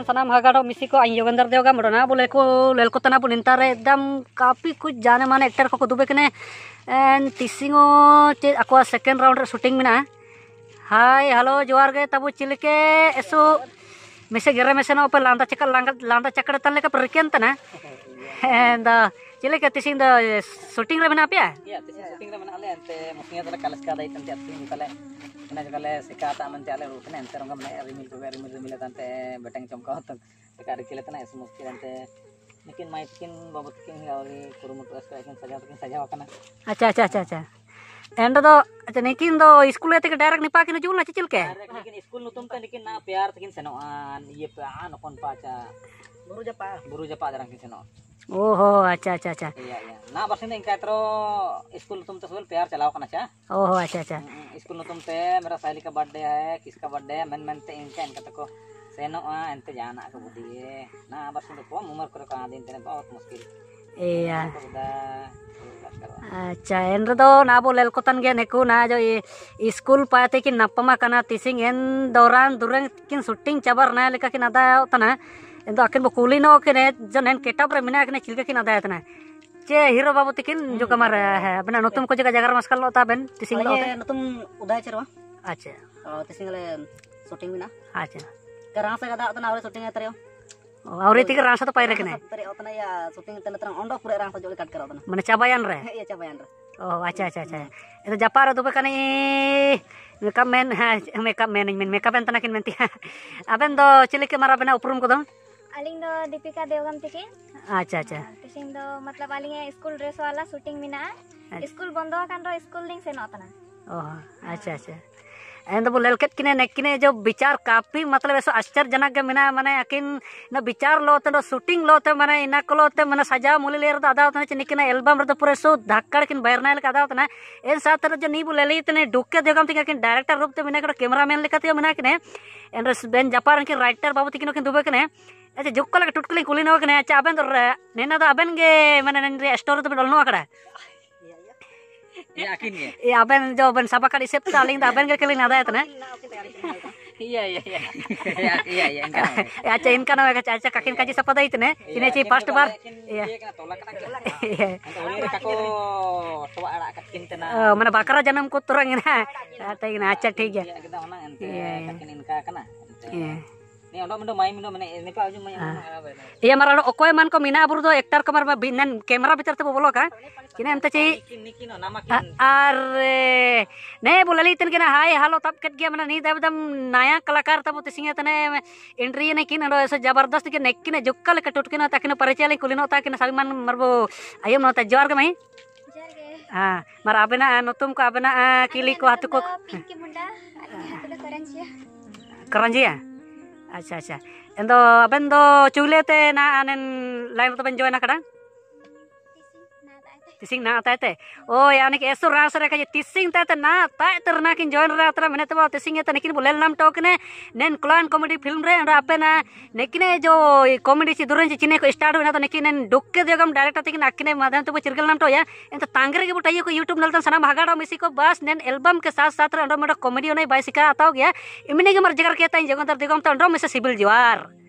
वनकम सनाम हगाड़ो मिसी को आई योगेंद्र देवगा मडोना बोले को लेलको तना बुन इंतारे एकदम काफी कुछ जाने माने एक्टर को दुबे कने एंड तिसिंगो चे अकवा सेकेंड राउंड शूटिंग में ना हाय हेलो जोहार गे तबु चिलके एसो ಮೆಸೆ ಗೆರೆ ಮೆಸೆನವಪ್ಪ ಲಾಂದ ಚಕ್ಕ ಲಾಂಗ ಲಾಂದ ಚಕ್ಕಡ ತನ್ಲಕ ಪ್ರಕ್ಕೆ ಅಂತನ and uh, chile ka tising the shooting ramena pya ya tising shooting ramena ale ante mukhiya tala kalas ka dai tante atin tale ina jale sika ta man tale rukne ante ranga me rimil ko rimil rimil tante betang chomka hot sika dikile tana es mukhi ante लेकिन माइकिन बाबत किन गावली कुरुमुट रस्ता किन सजा किन सजा वकना अच्छा अच्छा अच्छा अच्छा ᱮᱱ ᱫᱚ ᱟᱪᱪᱷᱟ ᱱᱤᱠᱤᱱ ᱫᱚ ᱤᱥᱠᱩᱞ ᱛᱮᱜᱮ ᱰᱟᱭᱨᱮᱠᱴ ᱱᱤᱯᱟ ᱠᱤᱱ ᱦᱤᱡᱩᱜ ᱞᱟ ᱪᱮᱫ ᱞᱮᱠᱟ ᱱᱤᱠᱤᱱ ᱤᱥᱠᱩᱞ ᱧᱩᱛᱩᱢ ᱛᱮ ᱱᱤᱠᱤᱱ ᱱᱟ ᱯᱮᱭᱟᱨ ᱛᱮᱠᱤᱱ ᱥᱮᱱᱚᱜᱼᱟ ᱤᱭᱟᱹ ᱯᱮ ᱟᱱ ᱚᱠᱚᱱ ᱯᱟᱪᱟ ᱵᱩᱨᱩ ᱡᱟᱯᱟ ᱵᱩᱨᱩ ᱡᱟᱯᱟ ᱫᱟᱨᱟᱢ ᱠᱤᱱ ᱥᱮᱱᱚᱜᱼᱟ ओहो अच्छा अच्छा अच्छा ना बसिन इनका तो स्कूल तुम तो सुबह प्यार चलाओ करना चा ओहो अच्छा अच्छा स्कूल तुम ते मेरा साहिल का बर्थडे है किसका बर्थडे है मन मन ते इनका इनका तो को सेनो आ इनते जाना को बुद्धि ना बसिन तो कम उम्र करो कहां दिन तेरे बहुत मुश्किल अच्छा एन नाबो लेलकोतन गेन हेकु ना जो स्कूल पाते कि नपमा कना तिसिंग एन दौरान दुरंग किन शूटिंग चबर ना लेका किन अदा तना एन दो अकिन बकुली नो जन एन केटप रे मिना किने चिलका किन चे हीरो बाबू तिकिन जो कमर है अपना नतुम को जगह जगह मस्कल लोता बेन तिसिंग लो नतुम उदय चरवा अच्छा तिसिंग ले अच्छा करा से गदा तना और शूटिंग है ಅವ್ರೈತಿಗೆ ರಾಸ ತಪ್ಪ ಇರಕನೆ ಮನೆ ಚಬಾಯನ್ ರೇ ಓ ಅಚ್ಚಾ ಅಚ್ಚಾ ಅಚ್ಚಾ ಇದು ಜಪಾರ ಅದು ಬೇಕನಿ makeup men makeup men men makeup ಅಂತ ನಕಿನ್ ಮೆಂತಿ ಅಬೆನ್ ದೋ ಚಿಲಿಕೆ ಮರ ಬೆನ ಉಪ್ರೂಮ್ ಕೊದಂ ಅಲಿಂಗ್ ದೋ ದೀಪಿಕಾ ದೇವಗಮ್ ತಿಕೆ ಅಚ್ಚಾ ಅಚ್ಚಾ ತಿಸಿಂಗ್ ದೋ ಮತ್ಲಬ್ ಅಲಿಂಗ್ ಸ್ಕೂಲ್ ಡ್ರೆಸ್ ವಾಲಾ ಶೂಟಿಂಗ್ ಮಿನಾ ಸ್ಕೂಲ್ ಬಂದೋ ಕಾನ್ ರೋ ಸ್ಕೂಲ್ ಲಿಂಗ್ ಸೆನೋ ತನ ಓ ಅಚ್ಚಾ ಅಚ್ಚಾ ᱤᱧᱫᱚ ᱵᱚ ᱞᱮᱞᱠᱮᱫ ᱠᱤᱱᱟᱹ ᱱᱮᱠᱤᱱᱮ ᱡᱚ ᱵᱤᱪᱟᱨ ᱠᱟᱯᱤ ᱢᱟᱛᱞᱟᱵ ᱮᱥ ᱟᱥᱪᱟᱨᱡᱚᱱᱚᱠ ᱜᱮ ᱢᱮᱱᱟ ᱢᱟᱱᱮ ᱟᱹᱠᱤᱱ ᱱᱟ ᱵᱤᱪᱟᱨ ᱞᱚᱛᱮ ᱫᱚ ᱥᱩᱴᱤᱝ ᱞᱚᱛᱮ ᱢᱟᱱᱮ ᱤᱱᱟ ᱠᱚ ᱞᱚᱛᱮ ᱢᱟᱱᱮ ᱥᱟᱡᱟᱣ ᱢᱩᱞᱤ ᱞᱮ ᱨᱮᱫᱚ ᱟᱫᱟᱣ ᱛᱟᱱᱟ ᱪᱤᱱᱤᱠᱤᱱᱟ ᱮᱞᱵᱟᱢ ᱨᱮᱫᱚ ᱯᱩᱨᱟᱹ ᱥᱩ ধাক্কাᱲ ᱠᱤᱱ ᱵᱟᱭᱨᱱᱟ ᱞᱮᱠᱟ ᱟᱫᱟᱣ ᱛᱟᱱᱟ ᱮᱱ ᱥᱟᱛ ᱨᱮ ᱡᱚ ᱱᱤᱵᱩ ᱞᱮᱞᱤ ᱛᱟᱱᱮ ᱰᱩᱠᱠᱮ ᱫᱮᱜᱟᱢ ᱛᱤᱠᱤᱱ ᱟᱹᱠᱤᱱ ᱰᱟᱭᱨᱮᱠᱴᱚᱨ ᱨᱩᱯ ᱛᱮ ᱢᱮᱱᱟ ᱠᱚ ᱠᱮᱢᱮᱨᱟᱢᱮᱱ ᱞᱮᱠᱟ ᱛᱮ ᱢᱮᱱᱟ ᱠᱤᱱᱮ ᱮᱱ ᱨᱮ ᱵᱮᱱ ᱡᱟᱯᱟᱨ ᱨᱮᱱ ᱠᱤᱱ ᱨᱟᱭᱴᱟᱨ ᱵᱟᱵᱩ ᱛᱤᱠᱤᱱ ᱠᱤᱱ ᱫᱩᱵᱮ ᱠᱤᱱᱮ अच्छा जुक्कल टुटकली कुली नोकने अच्छा अबेन तो नेना तो अबेन गे मने स्टोरी तो बिडल नो अकड़ा yakin ya iya yang jawaban siapa kali sip saling tapi enggak keling ada ya tena iya iya iya iya iya iya ya, kan iya in kana ka aja kakin kaji siapa dah itu ne ini aja first bar iya iya oh, mana bakar aja nam kuturang ini ada ini aja ठीक है iya iya iya iya iya iya Ah. iya lo oke man kok mina abur do ektar kamar ma binan kamera bicara tuh bolok kan? kina ente cih. are ne boleh lihatin kena hai halo tap ket gya mana nih, tapi dam naya kalakar tapi tuh singa tane entry ne kina ro esa jabardast ke nek jukkal jokkal ka tak kina takina parechale kulino takina salman marbo ayam no ta jar ga mai Ah, mara abena nutum ko abena kili ko hatu ko. Keranji ya? ᱟᱪᱪᱷᱟ ᱟᱪᱪᱷᱟ ᱮᱱᱫᱚ ᱟᱵᱮᱱ ᱫᱚ ᱪᱩᱭᱞᱟᱹ ᱛᱮ ᱱᱟ ᱟᱱᱮᱱ line ᱨᱮᱫᱚ ᱵᱮᱱ ᱡᱚᱭᱮᱱ ᱟᱠᱟᱫᱟ ᱛᱤᱥᱤᱝ ᱱᱟ ᱟᱛᱟᱭ ᱛᱮ ᱚ ᱭᱟᱱᱮ ᱠᱮ ᱮᱥᱚ ᱨᱟᱥ ᱨᱮ ᱠᱟᱡ ᱛᱤᱥᱤᱝ ᱛᱟᱭ ᱛᱮ ᱱᱟ ᱛᱟᱭ ᱛᱮ ᱨᱱᱟ ᱠᱤᱱ ᱡᱚᱭᱱ ᱨᱟ ᱛᱨᱟ ᱢᱮᱱᱮ ᱛᱮᱵᱟ ᱛᱤᱥᱤᱝ ᱛᱮ ᱱᱮᱠᱤᱱ ᱵᱚᱞᱮᱞ ᱱᱟᱢ ᱴᱚᱠᱱᱮ ᱱᱮᱱ ᱠᱞᱟᱱ ᱠᱚᱢᱮᱰᱤ ᱯᱷᱤᱞᱢ ᱨᱮ ᱚᱸᱰᱟ ᱟᱯᱮᱱᱟ ᱱᱮᱠᱤᱱᱮ ᱡᱚ ᱠᱚᱢᱮᱰᱤ ᱥᱤ ᱫᱩᱨᱮᱱ ᱪᱤᱱᱮ ᱠᱚ ᱥᱴᱟᱨᱴ ᱦᱩᱭᱱᱟ ᱛᱚ ᱱᱮᱠᱤᱱ ᱰᱩᱠᱠᱮ ᱡᱚᱜᱟᱢ डायरेक्टर तकिन अक्ने माध्यम तो चिरगल नाम टोया इन तांगरे के बुटाइए को यूट्यूब नलता सना भागाड़ा मिसी को बस नेन एल्बम के साथ साथ अंडो मोटो कॉमेडी होने बाइसिका आता हो गया इमिने के मर जगर कहता है जगह तर दिगम तो अंडो मिसे सिबिल जवार